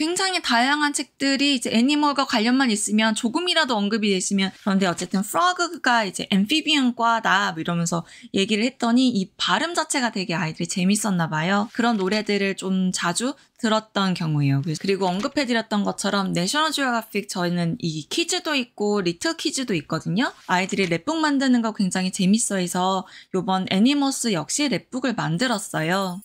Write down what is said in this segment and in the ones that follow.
굉장히 다양한 책들이 이제 애니멀과 관련만 있으면 조금이라도 언급이 되시면 그런데 어쨌든 프로그가 이제 엠피비언과다 뭐 이러면서 얘기를 했더니 이 발음 자체가 되게 아이들이 재밌었나 봐요. 그런 노래들을 좀 자주 들었던 경우예요. 그리고 언급해드렸던 것처럼 내셔널 지오그래픽 저희는 이키즈도 있고 리트키즈도 있거든요. 아이들이 랩북 만드는 거 굉장히 재밌어해서 요번 애니머스 역시 랩북을 만들었어요.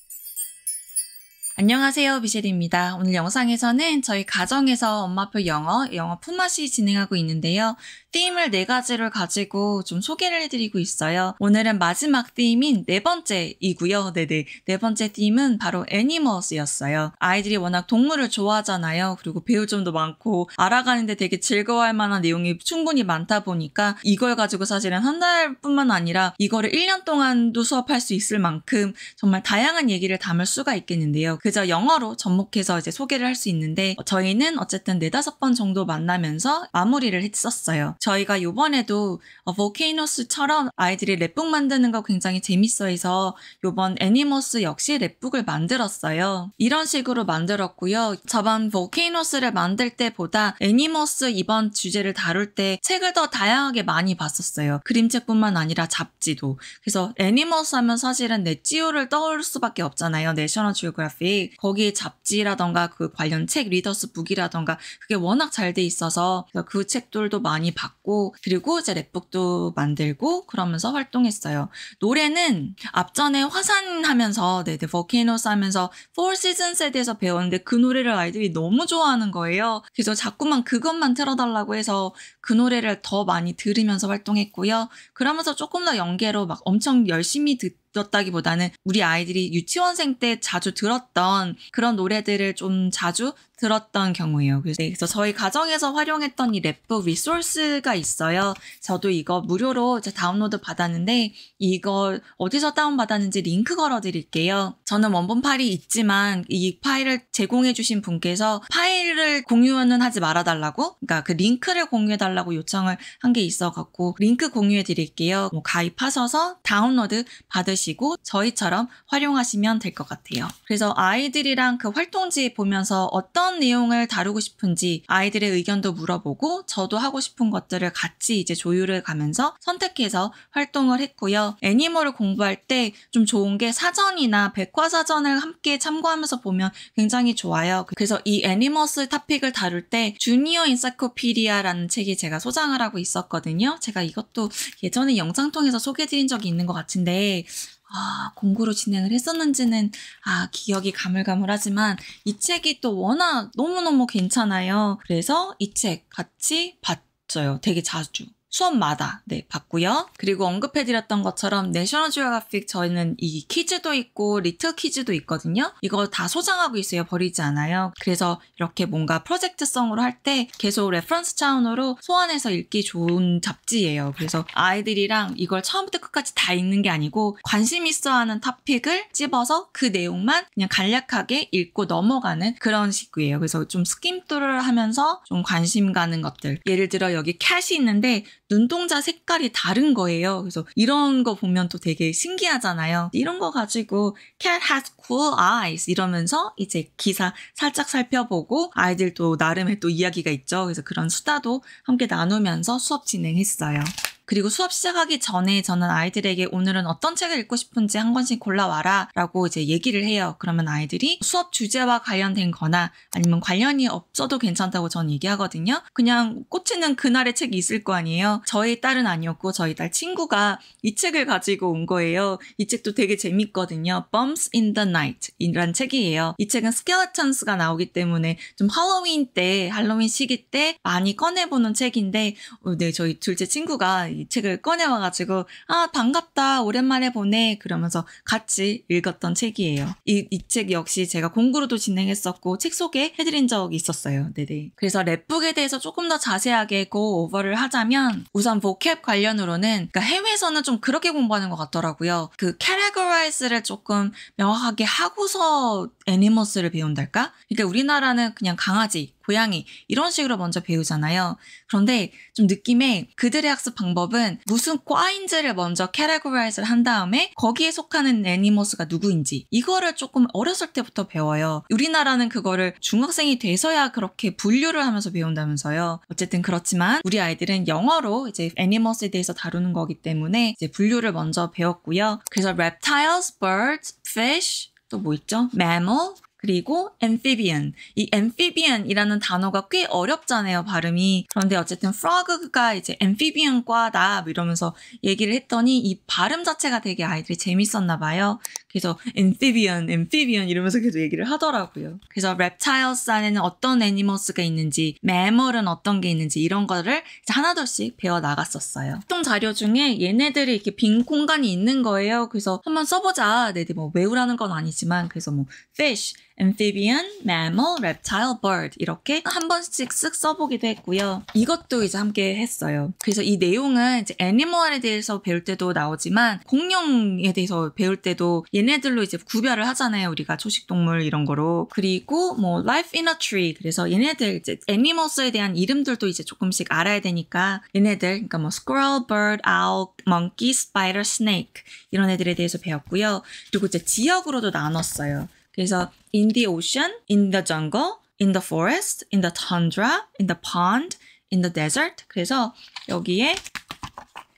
안녕하세요 비셸입니다. 오늘 영상에서는 저희 가정에서 엄마표 영어, 영어 품맛이 진행하고 있는데요. 띠임을 네 가지를 가지고 좀 소개를 해드리고 있어요. 오늘은 마지막 띠임인 네 번째이고요. 네네. 네 번째 띠임은 바로 애니머스였어요. 아이들이 워낙 동물을 좋아하잖아요. 그리고 배울 점도 많고 알아가는데 되게 즐거워할 만한 내용이 충분히 많다 보니까 이걸 가지고 사실은 한 달뿐만 아니라 이거를 1년 동안도 수업할 수 있을 만큼 정말 다양한 얘기를 담을 수가 있겠는데요. 그저 영어로 접목해서 이제 소개를 할 수 있는데 저희는 어쨌든 네다섯 번 정도 만나면서 마무리를 했었어요. 저희가 요번에도 볼케이노스처럼 어, 아이들이 랩북 만드는 거 굉장히 재밌어해서 요번 애니머스 역시 랩북을 만들었어요. 이런 식으로 만들었고요. 저번 볼케이노스를 만들 때보다 애니머스 이번 주제를 다룰 때 책을 더 다양하게 많이 봤었어요. 그림책뿐만 아니라 잡지도. 그래서 애니머스 하면 사실은 넷지오를 떠올 수밖에 없잖아요. 내셔널 지오그래픽. 거기에 잡지라던가 그 관련 책 리더스 북이라던가 그게 워낙 잘 돼 있어서 그 책들도 많이 봤고 받고 그리고 이제 랩북도 만들고 그러면서 활동했어요. 노래는 앞전에 화산하면서 네, 네 버케이노스 하면서 Four Seasons에 대해서 배웠는데 그 노래를 아이들이 너무 좋아하는 거예요. 그래서 자꾸만 그것만 틀어달라고 해서 그 노래를 더 많이 들으면서 활동했고요. 그러면서 조금 더 연계로 막 엄청 열심히 듣 들었다기보다는 우리 아이들이 유치원생 때 자주 들었던 그런 노래들을 좀 자주 들었던 경우예요. 그래서 네, 저희 가정에서 활용했던 이 랩북 리소스가 있어요. 저도 이거 무료로 다운로드 받았는데 이거 어디서 다운받았는지 링크 걸어드릴게요. 저는 원본 파일이 있지만 이 파일을 제공해주신 분께서 파일을 공유는 하지 말아달라고 그러니까 그 링크를 공유해달라고 요청을 한 게 있어갖고 링크 공유해드릴게요. 뭐 가입하셔서 다운로드 받으시 보시고 저희처럼 활용하시면 될 것 같아요. 그래서 아이들이랑 그 활동지 보면서 어떤 내용을 다루고 싶은지 아이들의 의견도 물어보고 저도 하고 싶은 것들을 같이 이제 조율을 가면서 선택해서 활동을 했고요. 애니멀을 공부할 때 좀 좋은 게 사전이나 백과사전을 함께 참고하면서 보면 굉장히 좋아요. 그래서 이 애니머스 탑픽을 다룰 때 주니어 인사이코피리아라는 책이 제가 소장을 하고 있었거든요. 제가 이것도 예전에 영상 통해서 소개드린 해 적이 있는 것 같은데 아, 공구로 진행을 했었는지는 아, 기억이 가물가물하지만 이 책이 또 워낙 너무너무 괜찮아요. 그래서 이 책 같이 봤어요 되게 자주. 수업마다 네, 봤고요. 그리고 언급해드렸던 것처럼 내셔널 지오그래픽 저희는 이키즈도 있고 리틀 키즈도 있거든요. 이거 다 소장하고 있어요. 버리지 않아요. 그래서 이렇게 뭔가 프로젝트성으로 할 때 계속 레퍼런스 차원으로 소환해서 읽기 좋은 잡지예요. 그래서 아이들이랑 이걸 처음부터 끝까지 다 읽는 게 아니고 관심 있어 하는 탑픽을 찝어서 그 내용만 그냥 간략하게 읽고 넘어가는 그런 식이에요. 그래서 좀 스kim 를 하면서 좀 관심 가는 것들. 예를 들어 여기 캣이 있는데 눈동자 색깔이 다른 거예요. 그래서 이런 거 보면 또 되게 신기하잖아요. 이런 거 가지고 cat has cool eyes 이러면서 이제 기사 살짝 살펴보고 아이들 도 나름의 또 이야기가 있죠. 그래서 그런 수다도 함께 나누면서 수업 진행했어요. 그리고 수업 시작하기 전에 저는 아이들에게 오늘은 어떤 책을 읽고 싶은지 한 권씩 골라와라 라고 이제 얘기를 해요. 그러면 아이들이 수업 주제와 관련된 거나 아니면 관련이 없어도 괜찮다고 저는 얘기하거든요. 그냥 꽂히는 그날의 책이 있을 거 아니에요. 저희 딸은 아니었고 저희 딸 친구가 이 책을 가지고 온 거예요. 이 책도 되게 재밌거든요. b u m s in the Night 이란 책이에요. 이 책은 스켈레턴스가 나오기 때문에 좀 할로윈 때, 할로윈 시기 때 많이 꺼내보는 책인데 어, 네, 저희 둘째 친구가 이 책을 꺼내와가지고 아 반갑다 오랜만에 보네 그러면서 같이 읽었던 책이에요. 이 이 책 역시 제가 공구로도 진행했었고 책 소개해드린 적이 있었어요. 네네. 그래서 랩북에 대해서 조금 더 자세하게 고오버를 하자면 우선 보캡 관련으로는 그러니까 해외에서는 좀 그렇게 공부하는 것 같더라고요. 그 캐레그라이즈를 조금 명확하게 하고서 애니머스를 배운달까? 그러니까 우리나라는 그냥 강아지 고양이 이런 식으로 먼저 배우잖아요. 그런데 좀 느낌에 그들의 학습 방법은 무슨 과인지를 먼저 캐러그라이즈를 한 다음에 거기에 속하는 애니머스가 누구인지 이거를 조금 어렸을 때부터 배워요. 우리나라는 그거를 중학생이 돼서야 그렇게 분류를 하면서 배운다면서요. 어쨌든 그렇지만 우리 아이들은 영어로 이제 애니머스에 대해서 다루는 거기 때문에 이제 분류를 먼저 배웠고요. 그래서 reptiles, birds, fish 또 뭐 있죠? mammal, 그리고 amphibian. 이 amphibian이라는 단어가 꽤 어렵잖아요, 발음이. 그런데 어쨌든 frog가 이제 amphibian과다 뭐 이러면서 얘기를 했더니 이 발음 자체가 되게 아이들이 재밌었나 봐요. 그래서 amphibian, amphibian 이러면서 계속 얘기를 하더라고요. 그래서 reptiles 안에는 어떤 애니머스가 있는지, mammal은 어떤 게 있는지 이런 거를 이제 하나둘씩 배워 나갔었어요. 보통 자료 중에 얘네들이 이렇게 빈 공간이 있는 거예요. 그래서 한번 써보자. 네들 뭐 외우라는 건 아니지만 그래서 뭐 fish, amphibian, mammal, reptile, bird 이렇게 한 번씩 쓱 써보기도 했고요. 이것도 이제 함께 했어요. 그래서 이 내용은 이제 애니멀에 대해서 배울 때도 나오지만 공룡에 대해서 배울 때도 얘네들로 이제 구별을 하잖아요. 우리가 초식동물 이런 거로. 그리고 뭐 life in a tree 그래서 얘네들 이제 애니멀스에 대한 이름들도 이제 조금씩 알아야 되니까 얘네들 그러니까 뭐 squirrel, bird, owl, monkey, spider, snake 이런 애들에 대해서 배웠고요. 그리고 이제 지역으로도 나눴어요. 그래서 in the ocean, in the jungle, in the forest, in the tundra, in the pond, in the desert. 그래서 여기에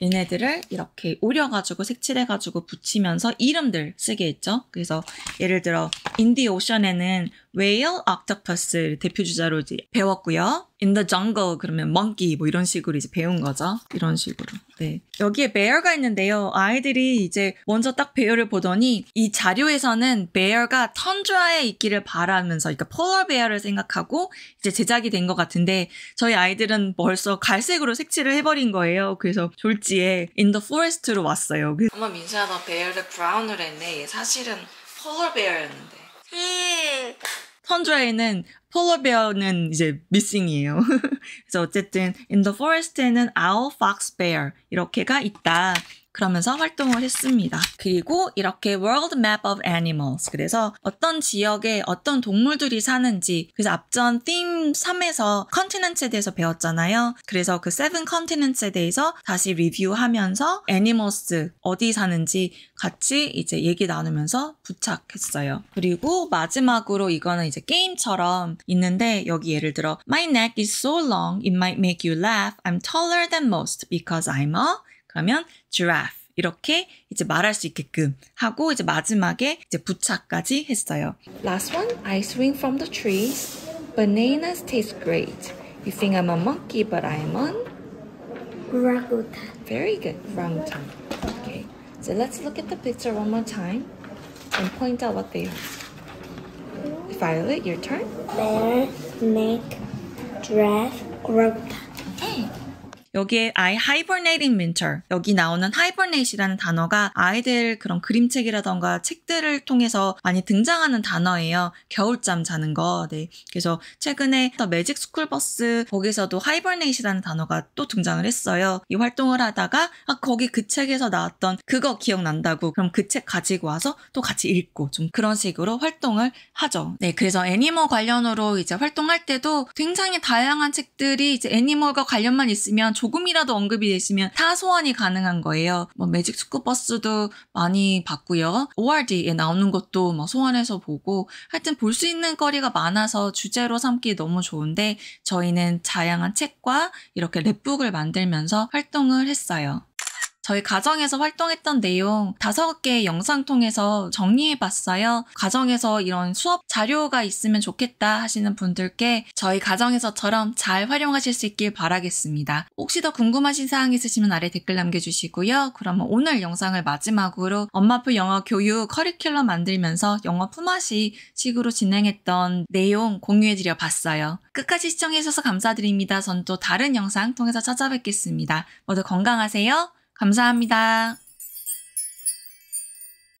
얘네들을 이렇게 오려가지고 색칠해가지고 붙이면서 이름들 쓰게 했죠. 그래서 예를 들어 in the ocean에는 whale, 스 c 대표 주자로 이제 배웠고요. in the jungle 그러면 monkey 뭐 이런 식으로 이제 배운 거죠. 이런 식으로. 네. 여기에 bear가 있는데요. 아이들이 이제 먼저 딱 bear를 보더니 이 자료에서는 bear가 턴드라에 있기를 바라면서 그러니까 polar bear를 생각하고 이제 제작이 된 것 같은데 저희 아이들은 벌써 갈색으로 색칠을 해버린 거예요. 그래서 졸지에 in the forest로 왔어요. 그 엄마 민수야 너 bear를 brown으로 했네. 사실은 polar bear였는데. 음. 선조에는 폴로베어는 이제 미싱이에요. 그래서 어쨌든 in the forest에는 owl, fox, bear 이렇게가 있다. 그러면서 활동을 했습니다. 그리고 이렇게 World Map of Animals 그래서 어떤 지역에 어떤 동물들이 사는지 그래서 앞전 theme 3에서 컨티넨츠에 대해서 배웠잖아요. 그래서 그 세븐 컨티넨츠에 대해서 다시 리뷰하면서 animals 어디 사는지 같이 이제 얘기 나누면서 부착했어요. 그리고 마지막으로 이거는 이제 게임처럼 있는데 여기 예를 들어 My neck is so long it might make you laugh. I'm taller than most because I'm a 그러면 giraffe. 이렇게 이제 말할 수 있게끔 하고 이제 마지막에 이제 부착까지 했어요. Last one, I swing from the trees. Bananas taste great. You think I'm a monkey, but I'm an orangutan. Very good, orangutan. Okay, so let's look at the picture one more time and point out what they are. Violet, your turn. Bear, snake, giraffe, grandpa. Hey, 여기에 아이 h i b e r n a t i n winter 여기 나오는 hibernate이라는 단어가 아이들 그런 그림책이라던가 책들을 통해서 많이 등장하는 단어예요. 겨울잠 자는 거. 네. 그래서 최근에 더 매직 스쿨버스 거기서도 hibernate이라는 단어가 또 등장을 했어요. 이 활동을 하다가 아, 거기 그 책에서 나왔던 그거 기억난다고 그럼 그 책 가지고 와서 또 같이 읽고 좀 그런 식으로 활동을 하죠. 네. 그래서 애니멀 관련으로 이제 활동할 때도 굉장히 다양한 책들이 이제 애니멀과 관련만 있으면 조금이라도 언급이 되시면다 소환이 가능한 거예요. 뭐 매직 스쿠 버스도 많이 봤고요. ORD에 나오는 것도 뭐 소환해서 보고 하여튼 볼 수 있는 거리가 많아서 주제로 삼기 너무 좋은데 저희는 다양한 책과 이렇게 랩북을 만들면서 활동을 했어요. 저희 가정에서 활동했던 내용 다섯 개의 영상 통해서 정리해봤어요. 가정에서 이런 수업 자료가 있으면 좋겠다 하시는 분들께 저희 가정에서처럼 잘 활용하실 수 있길 바라겠습니다. 혹시 더 궁금하신 사항 있으시면 아래 댓글 남겨주시고요. 그러면 오늘 영상을 마지막으로 엄마풀 영어 교육 커리큘럼 만들면서 영어 품앗이 식으로 진행했던 내용 공유해드려 봤어요. 끝까지 시청해주셔서 감사드립니다. 전 또 다른 영상 통해서 찾아뵙겠습니다. 모두 건강하세요. 감사합니다.